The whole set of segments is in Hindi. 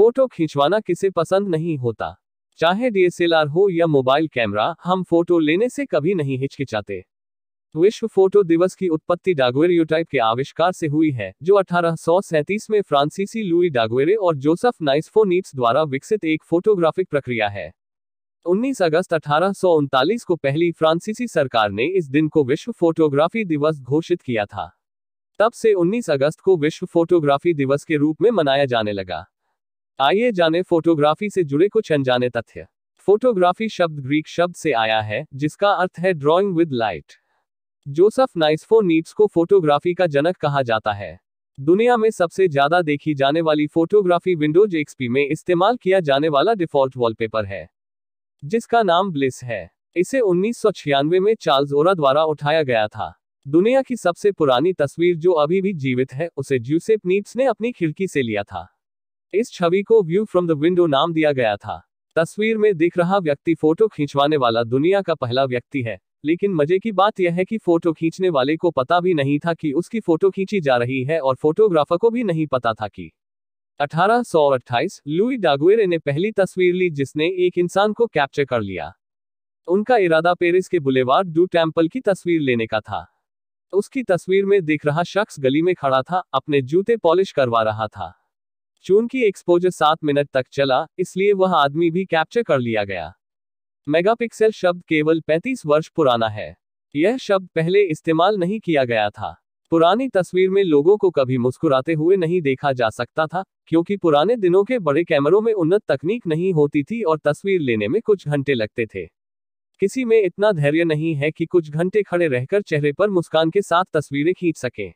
फोटो खिंचवाना किसे पसंद नहीं होता चाहे डीएसएलआर हो या मोबाइल कैमरा हम फोटो लेने से कभी नहीं हिचकिचाते विश्व फोटो दिवस की उत्पत्ति डागवेरियोटाइप के आविष्कार से हुई है जो अठारह में फ्रांसीसी लुई डागुएरे और जोसेफ नाइस्फोनीट्स द्वारा विकसित एक फोटोग्राफिक प्रक्रिया है 19 अगस्त अठारह को पहली फ्रांसीसी सरकार ने इस दिन को विश्व फोटोग्राफी दिवस घोषित किया था तब से 19 अगस्त को विश्व फोटोग्राफी दिवस के रूप में मनाया जाने लगा आइए जानें फोटोग्राफी से जुड़े कुछ अनजाने तथ्य फोटोग्राफी शब्द ग्रीक शब्द से आया है जिसका अर्थ है drawing with light Joseph Nicephore Niepce को फोटोग्राफी का जनक कहा जाता है दुनिया में सबसे ज्यादा देखी जाने वाली फोटोग्राफी विंडोज एक्सपी में इस्तेमाल किया जाने वाला डिफॉल्ट वॉलपेपर है जिसका नाम ब्लिस है इसे उन्नीस में चार्ल्स ओरा द्वारा उठाया गया था दुनिया की सबसे पुरानी तस्वीर जो अभी भी जीवित है उसे ज्यूसेप नीट्स ने अपनी खिड़की से लिया था इस छवि को व्यू फ्रॉम द विंडो नाम दिया गया था तस्वीर में दिख रहा व्यक्ति फोटो खींचवाने वाला दुनिया का पहला व्यक्ति है लेकिन मजे की बात यह है कि फोटो खींचने वाले को पता भी नहीं था कि उसकी फोटो खींची जा रही है और फोटोग्राफर को भी नहीं पता था कि 1828 लुई डागुएरे ने पहली तस्वीर ली जिसने एक इंसान को कैप्चर कर लिया उनका इरादा पेरिस के बुलेवार डू टेम्पल की तस्वीर लेने का था उसकी तस्वीर में दिख रहा शख्स गली में खड़ा था अपने जूते पॉलिश करवा रहा था चूंकि एक्सपोजर सात मिनट तक चला इसलिए वह आदमी भी कैप्चर कर लिया गया मेगापिक्सल शब्द केवल 35 वर्ष पुराना है यह शब्द पहले इस्तेमाल नहीं किया गया था पुरानी तस्वीर में लोगों को कभी मुस्कुराते हुए नहीं देखा जा सकता था क्योंकि पुराने दिनों के बड़े कैमरों में उन्नत तकनीक नहीं होती थी और तस्वीर लेने में कुछ घंटे लगते थे किसी में इतना धैर्य नहीं है कि कुछ घंटे खड़े रहकर चेहरे पर मुस्कान के साथ तस्वीरें खींच सकें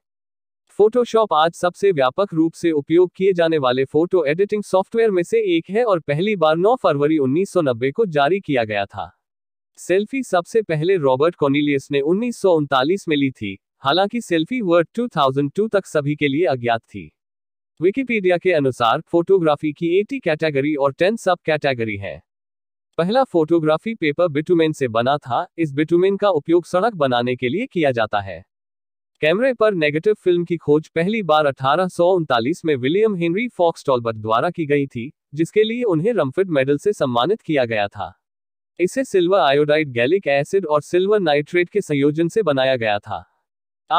फोटोशॉप आज सबसे व्यापक रूप से उपयोग किए जाने वाले फोटो एडिटिंग सॉफ्टवेयर में से एक है और पहली बार 9 फरवरी 1990 को जारी किया गया था सेल्फी सबसे पहले रॉबर्ट कॉर्निलियस ने उन्नीस में ली थी हालांकि सेल्फी वर्ड 2002 तक सभी के लिए अज्ञात थी विकिपीडिया के अनुसार फोटोग्राफी की एटी कैटेगरी और टेन सब कैटेगरी है पहला फोटोग्राफी पेपर बिटुमेन से बना था इस बिटुमेन का उपयोग सड़क बनाने के लिए किया जाता है कैमरे पर नेगेटिव फिल्म की खोज पहली बार अठारह में विलियम हेनरी फॉक्स टॉलबर्ट द्वारा की गई थी जिसके लिए उन्हें रमफिड मेडल से सम्मानित किया गया था इसे सिल्वर आयोडाइड गैलिक एसिड और सिल्वर नाइट्रेट के संयोजन से बनाया गया था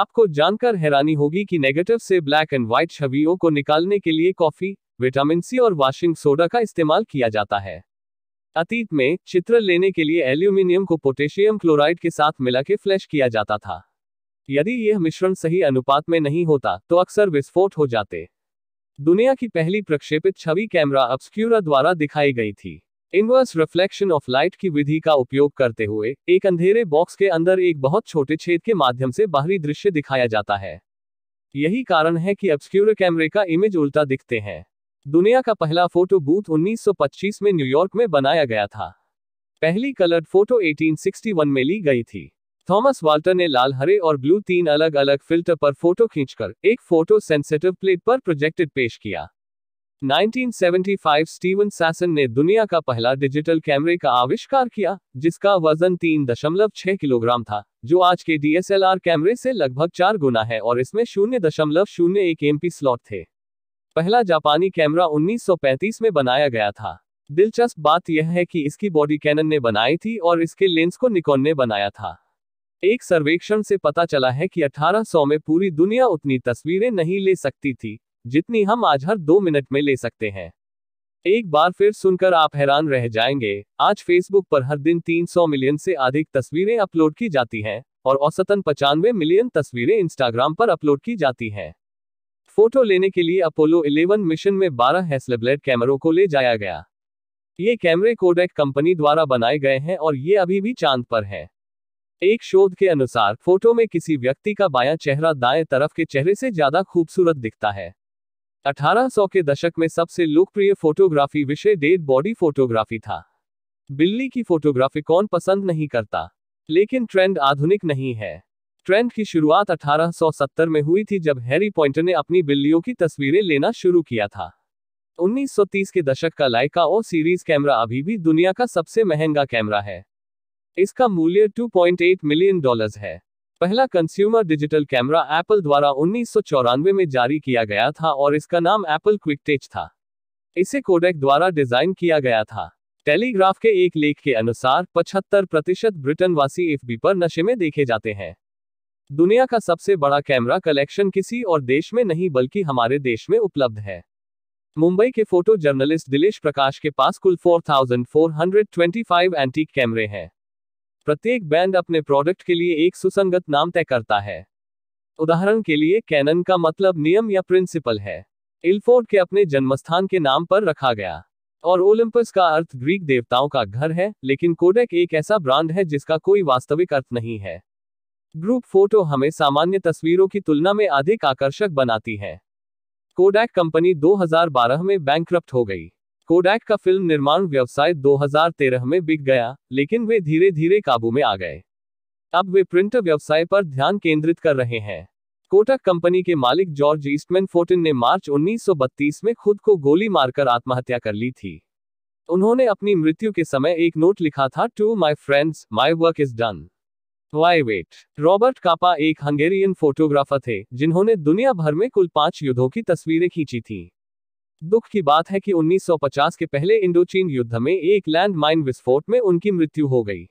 आपको जानकर हैरानी होगी कि नेगेटिव से ब्लैक एंड व्हाइट छवियों को निकालने के लिए कॉफी विटामिन सी और वॉशिंग सोडा का इस्तेमाल किया जाता है अतीत में चित्र लेने के लिए एल्यूमिनियम को पोटेशियम क्लोराइड के साथ मिला के फ्लैश किया जाता था यदि यह मिश्रण सही अनुपात में नहीं होता तो अक्सर विस्फोट हो जाते दुनिया की पहली प्रक्षेपित छवि कैमरा अब्सक्यूरा द्वारा दिखाई गई थी इनवर्स रिफ्लेक्शन ऑफ लाइट की विधि का उपयोग करते हुए एक अंधेरे बॉक्स के अंदर एक बहुत छोटे छेद के माध्यम से बाहरी दृश्य दिखाया जाता है यही कारण है कि अब्सक्यूर कैमरे का इमेज उल्टा दिखते हैं दुनिया का पहला फोटो बूथ 1925 में न्यूयॉर्क में बनाया गया था पहली कलर्ड फोटो 1861 में ली गई थी थॉमस वाल्टर ने लाल हरे और ब्लू तीन अलग अलग फिल्टर पर फोटो खींचकर एक फोटो सेंसिटिव प्लेट पर प्रोजेक्टेड पेश किया 1975 स्टीवन सैसन ने दुनिया का पहला डिजिटल कैमरे का आविष्कार किया जिसका वजन 3.6 किलोग्राम था जो आज के डीएसएलआर कैमरे से लगभग चार गुना है और इसमें शून्य दशमलव शून्य एक एम स्लॉट थे पहला जापानी कैमरा 1935 में बनाया गया था दिलचस्प बात यह है कि इसकी बॉडी कैनन ने बनाई थी और इसके लेंस को निकोन ने बनाया था एक सर्वेक्षण से पता चला है कि 1800 में पूरी दुनिया उतनी तस्वीरें नहीं ले सकती थी जितनी हम आज हर दो मिनट में ले सकते हैं एक बार फिर सुनकर आप हैरान रह जाएंगे आज फेसबुक पर हर दिन 300 मिलियन से अधिक तस्वीरें अपलोड की जाती हैं और औसतन पचानवे मिलियन तस्वीरें इंस्टाग्राम पर अपलोड की जाती हैं फोटो लेने के लिए अपोलो 11 मिशन में 12 हेस्लेबलेट कैमरों को ले जाया गया ये कैमरे कोडेक कंपनी द्वारा बनाए गए हैं और ये अभी भी चांद पर हैं एक शोध के अनुसार फोटो में किसी व्यक्ति का बायां चेहरा दाएं तरफ के चेहरे से ज्यादा खूबसूरत दिखता है 1800 के दशक में सबसे लोकप्रिय फोटोग्राफी विषय डेड बॉडी फोटोग्राफी था बिल्ली की फोटोग्राफी कौन पसंद नहीं करता लेकिन ट्रेंड आधुनिक नहीं है ट्रेंड की शुरुआत 1870 में हुई थी जब हैरी पॉइंटर ने अपनी बिल्लियों की तस्वीरें लेना शुरू किया था 1930 के दशक का लाइका ओ सीरीज कैमरा अभी भी दुनिया का सबसे महंगा कैमरा है इसका मूल्य 2.8 मिलियन डॉलर्स है पहला कंस्यूमर डिजिटल कैमरा एप्पल द्वारा उन्नीस में जारी किया गया था और इसका नाम एप्पल क्विकटेच था इसे कोडेक द्वारा डिजाइन किया गया था टेलीग्राफ के एक लेख के अनुसार 75 प्रतिशत एफ बी पर नशे में देखे जाते हैं दुनिया का सबसे बड़ा कैमरा कलेक्शन किसी और देश में नहीं बल्कि हमारे देश में उपलब्ध है मुंबई के फोटो जर्नलिस्ट दिलेश प्रकाश के पास कुल 4,425 एंटीक कैमरे हैं प्रत्येक ब्रांड अपने प्रोडक्ट के लिए एक सुसंगत नाम तय करता है उदाहरण के लिए कैनन का मतलब नियम या प्रिंसिपल है इलफोर्ड के अपने जन्मस्थान के नाम पर रखा गया और ओलंपस का अर्थ ग्रीक देवताओं का घर है लेकिन कोडेक एक ऐसा ब्रांड है जिसका कोई वास्तविक अर्थ नहीं है ग्रुप फोटो हमें सामान्य तस्वीरों की तुलना में अधिक आकर्षक बनाती है कोडेक कंपनी 2012 में बैंक्रप्ट हो गई कोडैक का फिल्म निर्माण व्यवसाय 2013 में बिक गया लेकिन वे धीरे धीरे काबू में आ गए अब वे प्रिंटर व्यवसाय पर ध्यान केंद्रित कर रहे हैं कोटक कंपनी के मालिक जॉर्ज ईस्टमैन फोर्टिन ने मार्च 1932 में खुद को गोली मारकर आत्महत्या कर ली थी उन्होंने अपनी मृत्यु के समय एक नोट लिखा था to my friends my work is done why wait Robert Capa एक हंगेरियन फोटोग्राफर थे जिन्होंने दुनिया भर में कुल पांच युद्धों की तस्वीरें खींची थी दुख की बात है कि 1950 के पहले इंडोचीन युद्ध में एक लैंड माइन विस्फोट में उनकी मृत्यु हो गई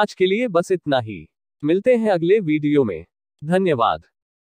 आज के लिए बस इतना ही मिलते हैं अगले वीडियो में धन्यवाद